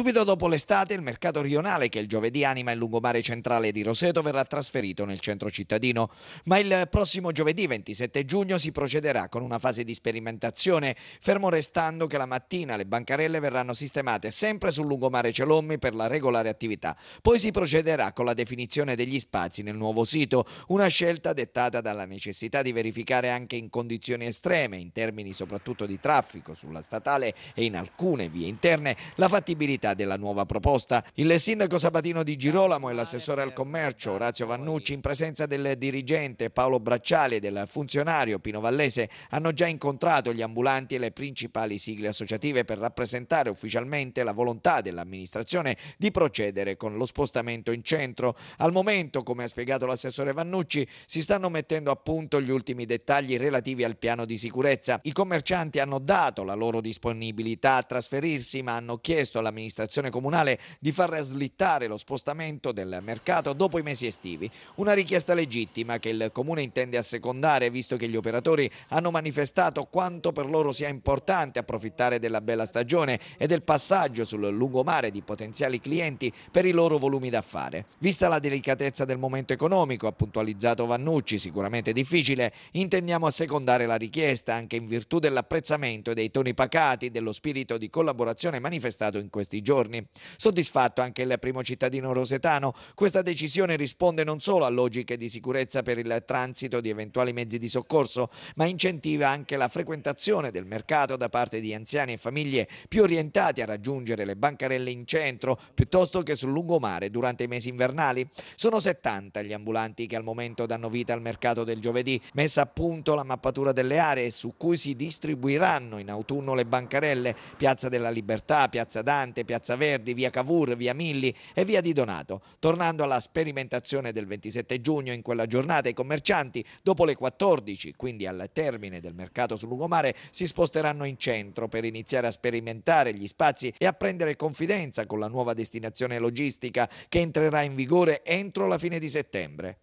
Subito dopo l'estate il mercato rionale che il giovedì anima il lungomare centrale di Roseto verrà trasferito nel centro cittadino, ma il prossimo giovedì 27 giugno si procederà con una fase di sperimentazione, fermo restando che la mattina le bancarelle verranno sistemate sempre sul lungomare Celommi per la regolare attività. Poi si procederà con la definizione degli spazi nel nuovo sito, una scelta dettata dalla necessità di verificare anche in condizioni estreme, in termini soprattutto di traffico sulla statale e in alcune vie interne, la fattibilità critica della nuova proposta. Il sindaco Sabatino di Girolamo e l'assessore al commercio Orazio Vannucci in presenza del dirigente Paolo Bracciali e del funzionario Pino Vallese hanno già incontrato gli ambulanti e le principali sigle associative per rappresentare ufficialmente la volontà dell'amministrazione di procedere con lo spostamento in centro. Al momento, come ha spiegato l'assessore Vannucci, si stanno mettendo a punto gli ultimi dettagli relativi al piano di sicurezza. I commercianti hanno dato la loro disponibilità a trasferirsi ma hanno chiesto all'amministrazione amministrazione comunale di far slittare lo spostamento del mercato dopo i mesi estivi. Una richiesta legittima che il Comune intende assecondare visto che gli operatori hanno manifestato quanto per loro sia importante approfittare della bella stagione e del passaggio sul lungomare di potenziali clienti per i loro volumi d'affare. Vista la delicatezza del momento economico, ha puntualizzato Vannucci, sicuramente difficile, intendiamo assecondare la richiesta anche in virtù dell'apprezzamento e dei toni pacati dello spirito di collaborazione manifestato in questi giorni. Soddisfatto anche il primo cittadino rosetano, questa decisione risponde non solo a logiche di sicurezza per il transito di eventuali mezzi di soccorso, ma incentiva anche la frequentazione del mercato da parte di anziani e famiglie più orientati a raggiungere le bancarelle in centro piuttosto che sul lungomare durante i mesi invernali. Sono 70 gli ambulanti che al momento danno vita al mercato del giovedì, messa a punto la mappatura delle aree su cui si distribuiranno in autunno le bancarelle, Piazza della Libertà, Piazza Dante, Piazza Verdi, via Cavour, via Milli e via Di Donato. Tornando alla sperimentazione del 27 giugno, in quella giornata i commercianti, dopo le 14, quindi al termine del mercato sul lungomare, si sposteranno in centro per iniziare a sperimentare gli spazi e a prendere confidenza con la nuova destinazione logistica che entrerà in vigore entro la fine di settembre.